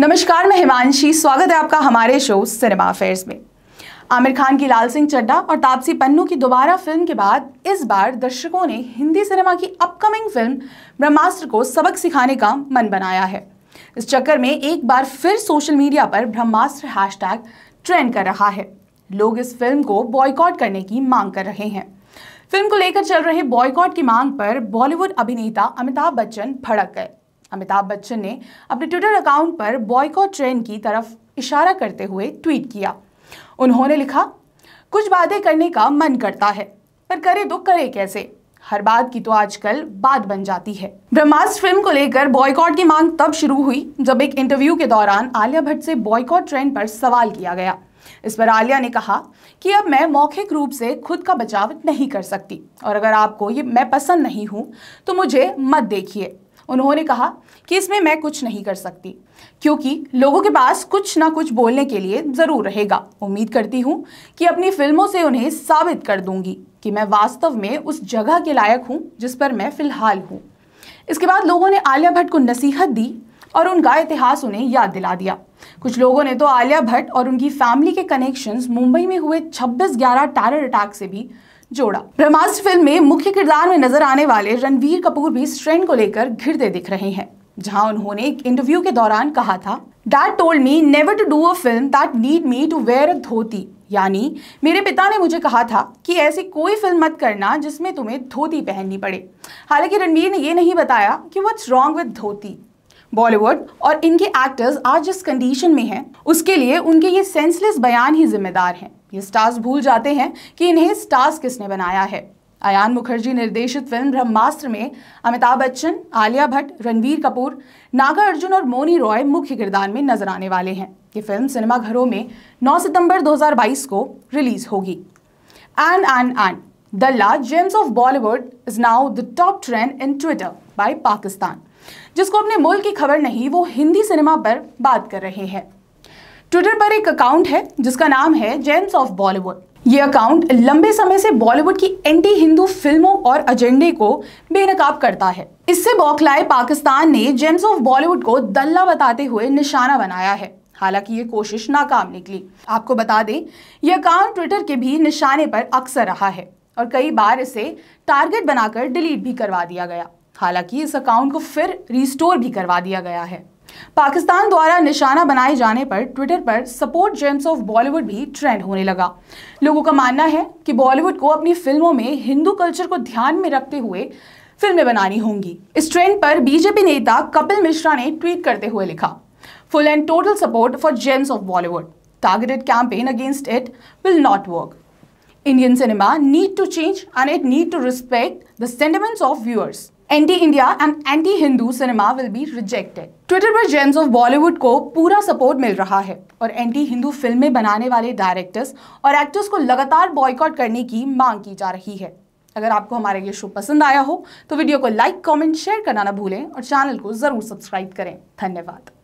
नमस्कार मैं हिमांशी स्वागत है आपका हमारे शो सिनेमा अफेयर्स में आमिर खान की लाल सिंह चड्डा और तापसी पन्नू की दोबारा फिल्म के बाद इस बार दर्शकों ने हिंदी सिनेमा की अपकमिंग फिल्म ब्रह्मास्त्र को सबक सिखाने का मन बनाया है इस चक्कर में एक बार फिर सोशल मीडिया पर ब्रह्मास्त्र हैशटैग ट्रेंड कर रहा है लोग इस फिल्म को बॉयकॉट करने की मांग कर रहे हैं फिल्म को लेकर चल रहे बॉयकॉट की मांग पर बॉलीवुड अभिनेता अमिताभ बच्चन भड़क गए अमिताभ बच्चन ने अपने ट्विटर अकाउंट पर बॉयकॉट ट्रेंड की तरफ इशारा करते हुए ट्वीट किया उन्होंने लिखा कुछ बातें करने का मन करता है पर करे तो करे कैसे हर बात की तो आजकल बात बन जाती है ब्रह्मास्त्र फिल्म को लेकर बॉयकॉट की मांग तब शुरू हुई जब एक इंटरव्यू के दौरान आलिया भट्ट से बॉयकॉट ट्रेंड पर सवाल किया गया इस पर आलिया ने कहा कि अब मैं मौखिक रूप से खुद का बचाव नहीं कर सकती और अगर आपको ये मैं पसंद नहीं हूं तो मुझे मत देखिए उन्होंने कहा कि इसमें मैं कुछ नहीं कर सकती क्योंकि लोगों के पास कुछ ना कुछ बोलने के लिए ज़रूर रहेगा उम्मीद करती हूँ कि अपनी फिल्मों से उन्हें साबित कर दूंगी कि मैं वास्तव में उस जगह के लायक हूँ जिस पर मैं फ़िलहाल हूँ इसके बाद लोगों ने आलिया भट्ट को नसीहत दी और उनका इतिहास उन्हें याद दिला दिया कुछ लोगों ने तो आलिया भट्ट और उनकी फैमिली के कनेक्शंस मुंबई में हुए 26 ग्यारह टैरर अटैक से भी जोड़ा ब्रह्मास्त्र फिल्म में मुख्य किरदार में नजर आने वाले रणवीर कपूर भी इस ट्रेंड को लेकर घिरते दिख रहे हैं जहां उन्होंने एक इंटरव्यू के दौरान कहा था dad told me never to do a film that need me to wear a dhoti यानी मेरे पिता ने मुझे कहा था कि ऐसी कोई फिल्म मत करना जिसमें तुम्हें धोती पहननी पड़े हालांकि रणवीर ने यह नहीं बताया कि what's wrong with dhoti Bollywood और इनके एक्टर्स आज जिस कंडीशन में हैं उसके लिए उनके ये सेंसलेस बयान ही जिम्मेदार हैं ये स्टार्स भूल जाते हैं कि इन्हें स्टार्स किसने बनाया है अयान मुखर्जी निर्देशित फिल्म ब्रह्मास्त्र में अमिताभ बच्चन आलिया भट्ट रणवीर कपूर नागा अर्जुन और मोनी रॉय मुख्य किरदार में नजर आने वाले हैं ये फिल्म सिनेमाघरों में 9 सितंबर 2022 को रिलीज होगी एन एन एन दल्ला gems of Bollywood is now the top trend in Twitter by Pakistan जिसको अपने मुल्क की खबर नहीं वो हिंदी सिनेमा पर बात कर रहे हैं ट्विटर पर एक अकाउंट है जिसका नाम है जेम्स ऑफ बॉलीवुड ये अकाउंट लंबे समय से बॉलीवुड की एंटी हिंदू फिल्मों और एजेंडे को बेनकाब करता है इससे बौखलाए पाकिस्तान ने जेम्स ऑफ बॉलीवुड को दल्ला बताते हुए निशाना बनाया है हालांकि ये कोशिश नाकाम निकली आपको बता दें यह अकाउंट ट्विटर के भी निशाने पर अक्सर रहा है और कई बार इसे टारगेट बनाकर डिलीट भी करवा दिया गया हालांकि इस अकाउंट को फिर रिस्टोर भी करवा दिया गया है पाकिस्तान द्वारा निशाना बनाए जाने पर ट्विटर पर सपोर्ट जेम्स ऑफ बॉलीवुड भी ट्रेंड होने लगा लोगों का मानना है कि बॉलीवुड को अपनी फिल्मों में हिंदू कल्चर को ध्यान में रखते हुए फिल्में बनानी होंगी इस ट्रेंड पर बीजेपी नेता कपिल मिश्रा ने ट्वीट करते हुए लिखा full and total support for gems of Bollywood targeted campaign against it will not work Indian cinema need to change and it need to respect the sentiments of viewers. Anti India and anti Hindu cinema will be rejected Twitter पर gems of Bollywood को पूरा support मिल रहा है और anti Hindu फिल्में बनाने वाले directors और एक्टर्स को लगातार बॉयकॉट करने की मांग की जा रही है अगर आपको हमारा ये शो पसंद आया हो तो वीडियो को लाइक कमेंट शेयर करना ना भूलें और चैनल को ज़रूर सब्सक्राइब करें धन्यवाद